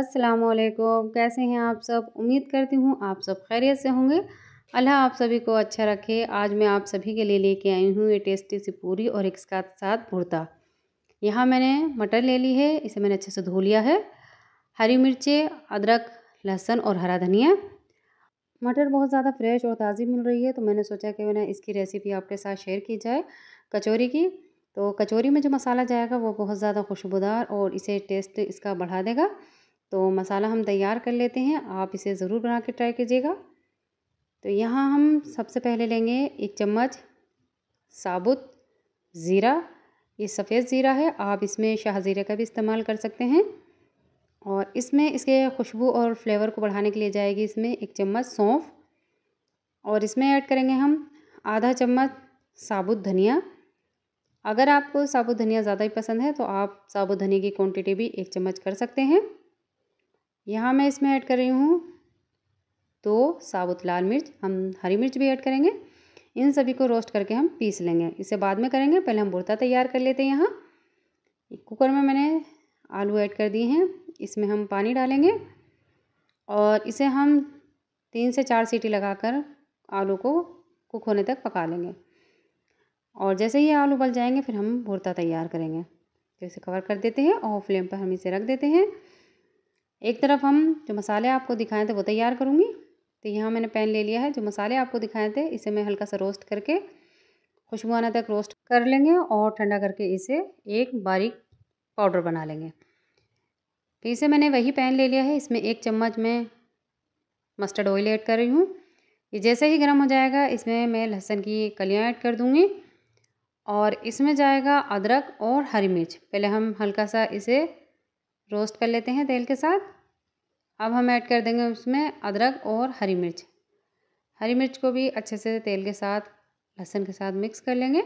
अस्सलाम वालेकुम कैसे हैं आप सब उम्मीद करती हूँ आप सब खैरियत से होंगे अल्लाह आप सभी को अच्छा रखे आज मैं आप सभी के लिए लेके आई हूँ ये टेस्टी सी पूरी और एक साथ भुरता यहाँ मैंने मटर ले ली है इसे मैंने अच्छे से धो लिया है हरी मिर्चें अदरक लहसुन और हरा धनिया मटर बहुत ज़्यादा फ्रेश और ताज़ी मिल रही है तो मैंने सोचा कि मैंने इसकी रेसिपी आपके साथ शेयर की जाए कचौरी की तो कचौरी में जो मसाला जाएगा वो बहुत ज़्यादा खुशबूदार और इसे टेस्ट इसका बढ़ा देगा तो मसाला हम तैयार कर लेते हैं आप इसे ज़रूर बना के ट्राई कीजिएगा तो यहाँ हम सबसे पहले लेंगे एक चम्मच साबुत ज़ीरा ये सफ़ेद ज़ीरा है आप इसमें शाह ज़ीरे का भी इस्तेमाल कर सकते हैं और इसमें इसके खुशबू और फ्लेवर को बढ़ाने के लिए जाएगी इसमें एक चम्मच सौंफ और इसमें ऐड करेंगे हम आधा चम्मच साबुत धनिया अगर आपको साबुत धनिया ज़्यादा ही पसंद है तो आप साबुत धनिया की क्वांटिटी भी एक चम्मच कर सकते हैं यहाँ मैं इसमें ऐड कर रही हूँ तो साबुत लाल मिर्च हम हरी मिर्च भी ऐड करेंगे इन सभी को रोस्ट करके हम पीस लेंगे इसे बाद में करेंगे पहले हम भुरता तैयार कर लेते हैं यहाँ कुकर में मैंने आलू ऐड कर दिए हैं इसमें हम पानी डालेंगे और इसे हम तीन से चार सीटी लगाकर आलू को कुक होने तक पका लेंगे और जैसे ही आलू बल जाएंगे फिर हम भुरता तैयार करेंगे तो इसे कवर कर देते हैं और फ्लेम पर हम इसे रख देते हैं एक तरफ हम जो मसाले आपको दिखाए थे वो तैयार करूँगी तो यहाँ मैंने पैन ले लिया है जो मसाले आपको दिखाए थे इसे मैं हल्का सा रोस्ट करके खुशबू आने तक रोस्ट कर लेंगे और ठंडा करके इसे एक बारीक पाउडर बना लेंगे तो इसे मैंने वही पैन ले लिया है इसमें एक चम्मच में मस्टर्ड ऑयल ऐड कर रही हूँ ये जैसे ही गर्म हो जाएगा इसमें मैं लहसुन की कलियाँ ऐड कर दूँगी और इसमें जाएगा अदरक और हरी मिर्च पहले हम हल्का सा इसे रोस्ट कर लेते हैं तेल के साथ अब हम ऐड कर देंगे उसमें अदरक और हरी मिर्च हरी मिर्च को भी अच्छे से तेल के साथ लहसुन के साथ मिक्स कर लेंगे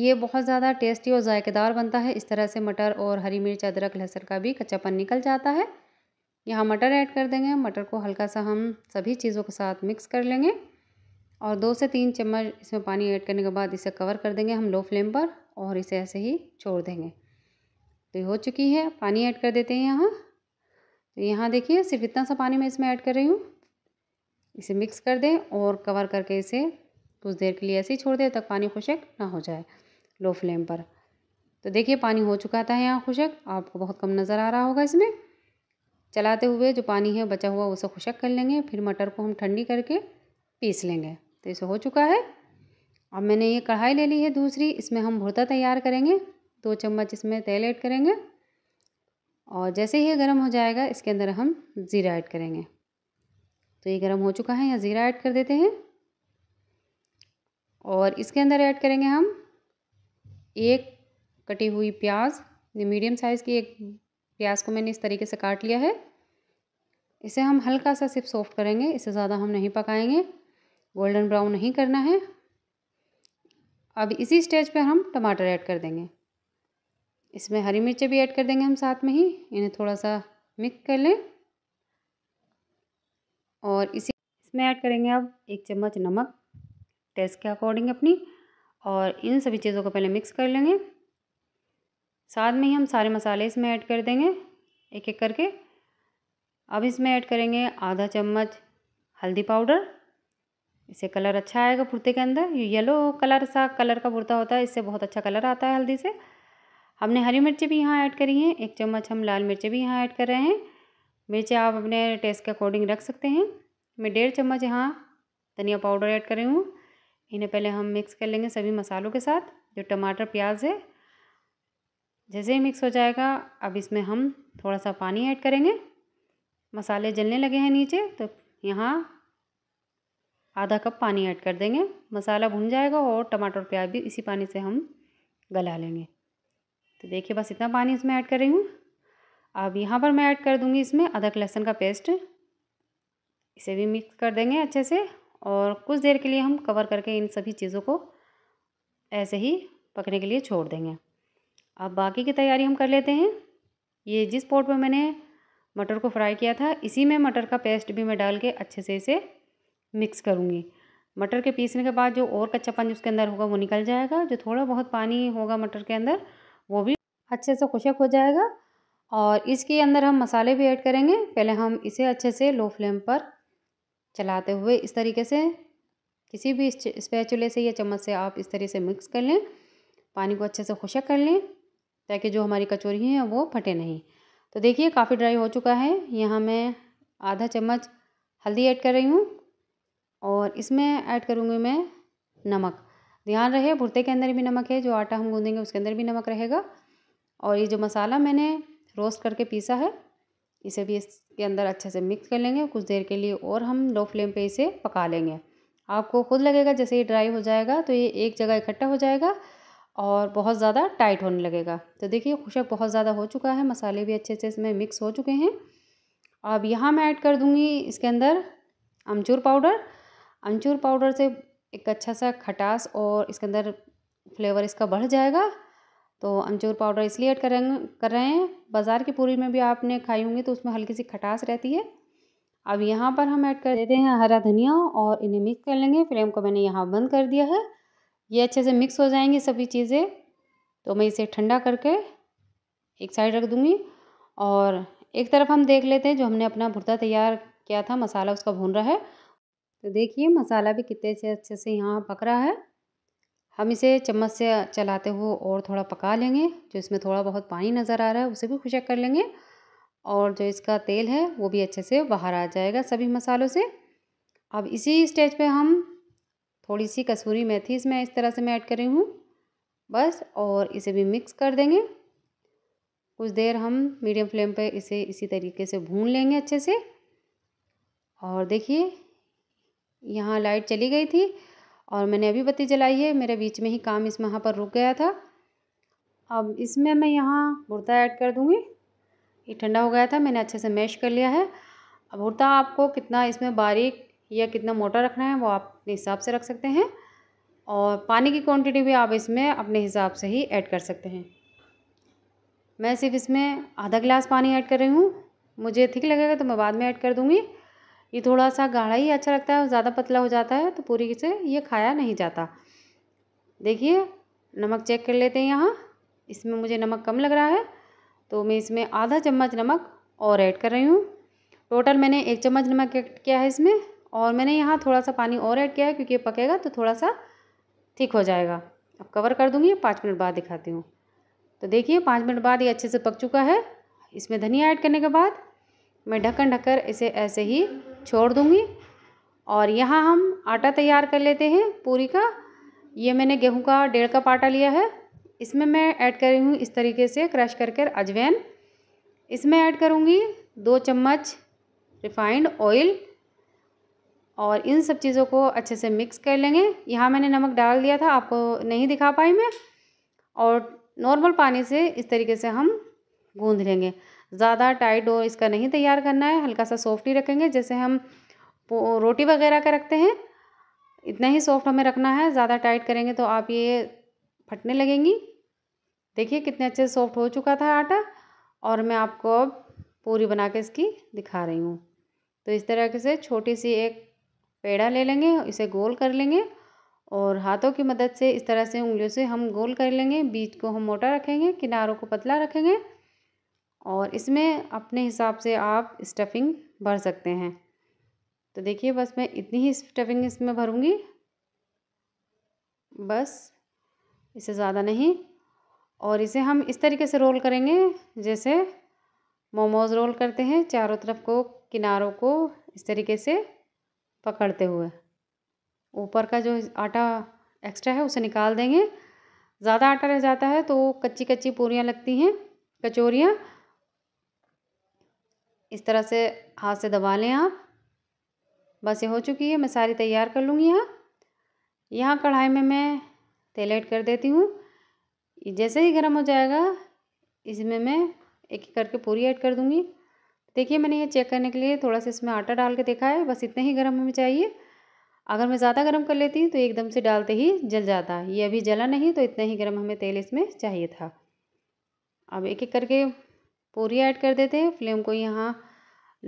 ये बहुत ज़्यादा टेस्टी और ज़ायकेदार बनता है इस तरह से मटर और हरी मिर्च अदरक लहसुन का भी कच्चापन निकल जाता है यहाँ मटर ऐड कर देंगे मटर को हल्का सा हम सभी चीज़ों के साथ मिक्स कर लेंगे और दो से तीन चम्मच इसमें पानी ऐड करने के बाद इसे कवर कर देंगे हम लो फ्लेम पर और इसे ऐसे ही छोड़ देंगे तो ये हो चुकी है पानी ऐड कर देते हैं यहाँ तो यहाँ देखिए सिर्फ इतना सा पानी मैं इसमें ऐड कर रही हूँ इसे मिक्स कर दें और कवर करके इसे कुछ देर के लिए ऐसे ही छोड़ दें तक पानी खुशक ना हो जाए लो फ्लेम पर तो देखिए पानी हो चुका था यहाँ खुशक आपको बहुत कम नज़र आ रहा होगा इसमें चलाते हुए जो पानी है बचा हुआ उसे खुशक कर लेंगे फिर मटर को हम ठंडी करके पीस लेंगे तो इसे हो चुका है अब मैंने ये कढ़ाई ले ली है दूसरी इसमें हम भुरता तैयार करेंगे दो चम्मच इसमें तेल ऐड करेंगे और जैसे ही गर्म हो जाएगा इसके अंदर हम ज़ीरा ऐड करेंगे तो ये गर्म हो चुका है यहाँ ज़ीरा ऐड कर देते हैं और इसके अंदर ऐड करेंगे हम एक कटी हुई प्याज ये मीडियम साइज़ की एक प्याज को मैंने इस तरीके से काट लिया है इसे हम हल्का सा सिर्फ सॉफ्ट करेंगे इसे ज़्यादा हम नहीं पकाएंगे गोल्डन ब्राउन नहीं करना है अब इसी स्टेज पे हम टमाटर ऐड कर देंगे इसमें हरी मिर्चें भी ऐड कर देंगे हम साथ में ही इन्हें थोड़ा सा मिक्स कर लें और इसी इसमें ऐड करेंगे अब एक चम्मच नमक टेस्ट के अकॉर्डिंग अपनी और इन सभी चीज़ों को पहले मिक्स कर लेंगे साथ में ही हम सारे मसाले इसमें ऐड कर देंगे एक एक करके अब इसमें ऐड करेंगे आधा चम्मच हल्दी पाउडर इससे कलर अच्छा आएगा कुर्ते के अंदर ये येलो कलर सा कलर का कुर्ता होता है इससे बहुत अच्छा कलर आता है हल्दी से हमने हरी मिर्चें भी यहाँ ऐड करी हैं एक चम्मच हम लाल मिर्चें भी यहाँ ऐड कर रहे हैं मिर्चें आप अपने टेस्ट के अकॉर्डिंग रख सकते हैं मैं डेढ़ चम्मच यहाँ धनिया पाउडर ऐड कर रही हूँ इन्हें पहले हम मिक्स कर लेंगे सभी मसालों के साथ जो टमाटर प्याज है जैसे ही मिक्स हो जाएगा अब इसमें हम थोड़ा सा पानी ऐड करेंगे मसाले जलने लगे हैं नीचे तो यहाँ आधा कप पानी ऐड कर देंगे मसाला भुन जाएगा और टमाटर प्याज भी इसी पानी से हम गला लेंगे तो देखिए बस इतना पानी इसमें ऐड कर रही हूँ अब यहाँ पर मैं ऐड कर दूँगी इसमें अदरक लहसुन का पेस्ट इसे भी मिक्स कर देंगे अच्छे से और कुछ देर के लिए हम कवर करके इन सभी चीज़ों को ऐसे ही पकने के लिए छोड़ देंगे अब बाकी की तैयारी हम कर लेते हैं ये जिस पोट पर मैंने मटर को फ्राई किया था इसी में मटर का पेस्ट भी मैं डाल के अच्छे से इसे मिक्स करूँगी मटर के पीसने के बाद जो और कच्चापन उसके अंदर होगा वो निकल जाएगा जो थोड़ा बहुत पानी होगा मटर के अंदर वो भी अच्छे से खुशक हो जाएगा और इसके अंदर हम मसाले भी ऐड करेंगे पहले हम इसे अच्छे से लो फ्लेम पर चलाते हुए इस तरीके से किसी भी स्पैचुले से या चम्मच से आप इस तरह से मिक्स कर लें पानी को अच्छे से खुशक कर लें ताकि जो हमारी कचौरी हैं वो फटे नहीं तो देखिए काफ़ी ड्राई हो चुका है यहाँ मैं आधा चम्मच हल्दी ऐड कर रही हूँ और इसमें ऐड करूँगी मैं नमक ध्यान रहे भुरते के अंदर भी नमक है जो आटा हम गूँधेंगे उसके अंदर भी नमक रहेगा और ये जो मसाला मैंने रोस्ट करके पीसा है इसे भी इसके अंदर अच्छे से मिक्स कर लेंगे कुछ देर के लिए और हम लो फ्लेम पे इसे पका लेंगे आपको खुद लगेगा जैसे ये ड्राई हो जाएगा तो ये एक जगह इकट्ठा हो जाएगा और बहुत ज़्यादा टाइट होने लगेगा तो देखिए खुशक बहुत ज़्यादा हो चुका है मसाले भी अच्छे से इसमें मिक्स हो चुके हैं अब यहाँ मैं ऐड कर दूँगी इसके अंदर अमचूर पाउडर अमचूर पाउडर से एक अच्छा सा खटास और इसके अंदर फ्लेवर इसका बढ़ जाएगा तो अमचूर पाउडर इसलिए ऐड कर कर रहे हैं बाज़ार की पूरी में भी आपने खाई होंगी तो उसमें हल्की सी खटास रहती है अब यहाँ पर हम ऐड कर देते हैं हरा धनिया और इन्हें मिक्स कर लेंगे फ्लेम को मैंने यहाँ बंद कर दिया है ये अच्छे से मिक्स हो जाएंगी सभी चीज़ें तो मैं इसे ठंडा करके एक साइड रख दूँगी और एक तरफ हम देख लेते हैं जो हमने अपना भुरता तैयार किया था मसाला उसका भून रहा है तो देखिए मसाला भी कितने से अच्छे से यहाँ पक रहा है हम इसे चम्मच से चलाते हुए और थोड़ा पका लेंगे जो इसमें थोड़ा बहुत पानी नज़र आ रहा है उसे भी खुशक कर लेंगे और जो इसका तेल है वो भी अच्छे से बाहर आ जाएगा सभी मसालों से अब इसी स्टेज पे हम थोड़ी सी कसूरी मेथी इसमें इस तरह से मैं ऐड कर रही हूँ बस और इसे भी मिक्स कर देंगे कुछ देर हम मीडियम फ्लेम पर इसे इसी तरीके से भून लेंगे अच्छे से और देखिए यहाँ लाइट चली गई थी और मैंने अभी बत्ती जलाई है मेरे बीच में ही काम इस वहाँ पर रुक गया था अब इसमें मैं यहाँ भुरता ऐड कर दूँगी ये ठंडा हो गया था मैंने अच्छे से मैश कर लिया है अब भुरता आपको कितना इसमें बारीक या कितना मोटा रखना है वो आप अपने हिसाब से रख सकते हैं और पानी की क्वांटिटी भी आप इसमें अपने हिसाब से ही ऐड कर सकते हैं मैं सिर्फ इसमें आधा गिलास पानी ऐड कर रही हूँ मुझे ठीक लगेगा तो मैं बाद में ऐड कर दूँगी ये थोड़ा सा गाढ़ा ही अच्छा लगता है ज़्यादा पतला हो जाता है तो पूरी से ये खाया नहीं जाता देखिए नमक चेक कर लेते हैं यहाँ इसमें मुझे नमक कम लग रहा है तो मैं इसमें आधा चम्मच नमक और ऐड कर रही हूँ टोटल मैंने एक चम्मच नमक ऐड किया है इसमें और मैंने यहाँ थोड़ा सा पानी और ऐड किया है क्योंकि ये पकेगा तो थोड़ा सा ठीक हो जाएगा अब कवर कर दूँगी पाँच मिनट बाद दिखाती हूँ तो देखिए पाँच मिनट बाद ये अच्छे से पक चुका है इसमें धनिया ऐड करने के बाद मैं ढक्कन ढककर इसे ऐसे ही छोड़ दूँगी और यहाँ हम आटा तैयार कर लेते हैं पूरी का ये मैंने गेहूं का डेढ़ कप आटा लिया है इसमें मैं ऐड कर रही हूँ इस तरीके से क्रश कर कर अजवैन इसमें ऐड करूँगी दो चम्मच रिफाइंड ऑयल और इन सब चीज़ों को अच्छे से मिक्स कर लेंगे यहाँ मैंने नमक डाल दिया था आपको नहीं दिखा पाई मैं और नॉर्मल पानी से इस तरीके से हम गूँध लेंगे ज़्यादा टाइट डो इसका नहीं तैयार करना है हल्का सा सॉफ्ट ही रखेंगे जैसे हम रोटी वगैरह का रखते हैं इतना ही सॉफ्ट हमें रखना है ज़्यादा टाइट करेंगे तो आप ये फटने लगेंगी देखिए कितने अच्छे सॉफ्ट हो चुका था आटा और मैं आपको अब पूरी बना के इसकी दिखा रही हूँ तो इस तरह से छोटी सी एक पेड़ा ले लेंगे इसे गोल कर लेंगे और हाथों की मदद से इस तरह से उंगलियों से हम गोल कर लेंगे बीच को हम मोटा रखेंगे किनारों को पतला रखेंगे और इसमें अपने हिसाब से आप स्टफिंग भर सकते हैं तो देखिए बस मैं इतनी ही स्टफिंग इसमें भरूँगी बस इसे ज़्यादा नहीं और इसे हम इस तरीके से रोल करेंगे जैसे मोमोज़ रोल करते हैं चारों तरफ को किनारों को इस तरीके से पकड़ते हुए ऊपर का जो आटा एक्स्ट्रा है उसे निकाल देंगे ज़्यादा आटा रह जाता है तो कच्ची कच्ची पूरियाँ लगती हैं कचौरियाँ इस तरह से हाथ से दबा लें आप बस ये हो चुकी है मैं सारी तैयार कर लूँगी यहाँ यहाँ कढ़ाई में मैं तेल ऐड कर देती हूँ जैसे ही गर्म हो जाएगा इसमें मैं एक एक करके पूरी ऐड कर दूँगी देखिए मैंने ये चेक करने के लिए थोड़ा सा इसमें आटा डाल के देखा है बस इतने ही गर्म हमें चाहिए अगर मैं ज़्यादा गर्म कर लेती तो एकदम से डालते ही जल जाता ये अभी जला नहीं तो इतना ही गर्म हमें तेल इसमें चाहिए था अब एक एक करके पूरी ऐड कर देते हैं फ्लेम को यहाँ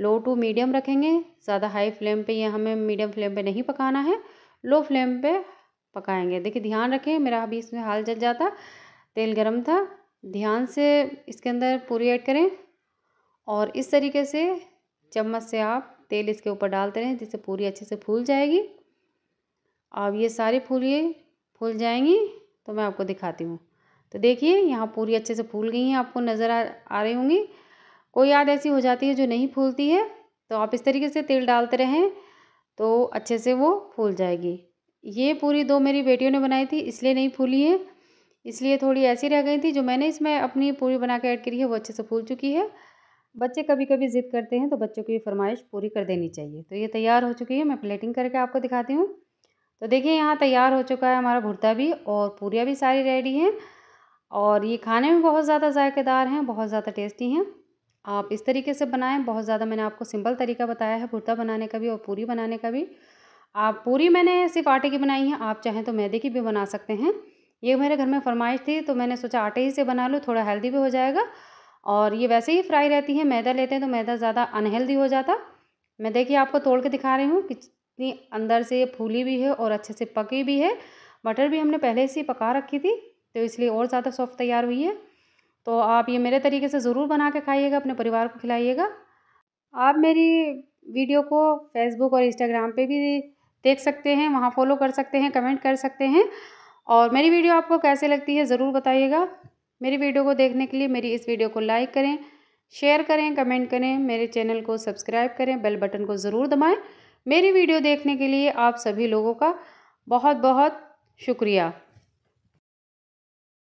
लो टू मीडियम रखेंगे ज़्यादा हाई फ्लेम पे यह हमें मीडियम फ्लेम पे नहीं पकाना है लो फ्लेम पे पकाएंगे देखिए ध्यान रखें मेरा अभी इसमें हाल जल जाता तेल गर्म था ध्यान से इसके अंदर पूरी ऐड करें और इस तरीके से चम्मच से आप तेल इसके ऊपर डालते रहें जिससे पूरी अच्छे से फूल जाएगी अब ये सारी फूलिए फूल जाएंगी तो मैं आपको दिखाती हूँ तो देखिए यहाँ पूरी अच्छे से फूल गई हैं आपको नज़र आ आ रही होंगी कोई याद ऐसी हो जाती है जो नहीं फूलती है तो आप इस तरीके से तेल डालते रहें तो अच्छे से वो फूल जाएगी ये पूरी दो मेरी बेटियों ने बनाई थी इसलिए नहीं फूली है इसलिए थोड़ी ऐसी रह गई थी जो मैंने इसमें अपनी पूरी बना के ऐड करी है वो अच्छे से फूल चुकी है बच्चे कभी कभी ज़िद करते हैं तो बच्चों की फरमाइश पूरी कर देनी चाहिए तो ये तैयार हो चुकी है मैं प्लेटिंग करके आपको दिखाती हूँ तो देखिए यहाँ तैयार हो चुका है हमारा भुरता भी और पूरियाँ भी सारी रेडी हैं और ये खाने में बहुत ज़्यादा जायकेदार हैं बहुत ज़्यादा टेस्टी हैं आप इस तरीके से बनाएं बहुत ज़्यादा मैंने आपको सिंपल तरीका बताया है भुर्ता बनाने का भी और पूरी बनाने का भी आप पूरी मैंने सिर्फ आटे की बनाई है आप चाहें तो मैदे की भी बना सकते हैं ये मेरे घर में फरमाइश थी तो मैंने सोचा आटे ही से बना लूँ थोड़ा हेल्दी भी हो जाएगा और ये वैसे ही फ्राई रहती है मैदा लेते हैं तो मैदा ज़्यादा अनहेल्दी हो जाता मैं देखिए आपको तोड़ के दिखा रही हूँ कितनी अंदर से ये फूली भी है और अच्छे से पकी भी है मटर भी हमने पहले से ही पका रखी थी तो इसलिए और ज़्यादा सॉफ्ट तैयार हुई है तो आप ये मेरे तरीके से ज़रूर बना के खाइएगा अपने परिवार को खिलाइएगा आप मेरी वीडियो को फेसबुक और इंस्टाग्राम पे भी देख सकते हैं वहाँ फॉलो कर सकते हैं कमेंट कर सकते हैं और मेरी वीडियो आपको कैसे लगती है ज़रूर बताइएगा मेरी वीडियो को देखने के लिए मेरी इस वीडियो को लाइक करें शेयर करें कमेंट करें मेरे चैनल को सब्सक्राइब करें बेल बटन को ज़रूर दबाएँ मेरी वीडियो देखने के लिए आप सभी लोगों का बहुत बहुत शुक्रिया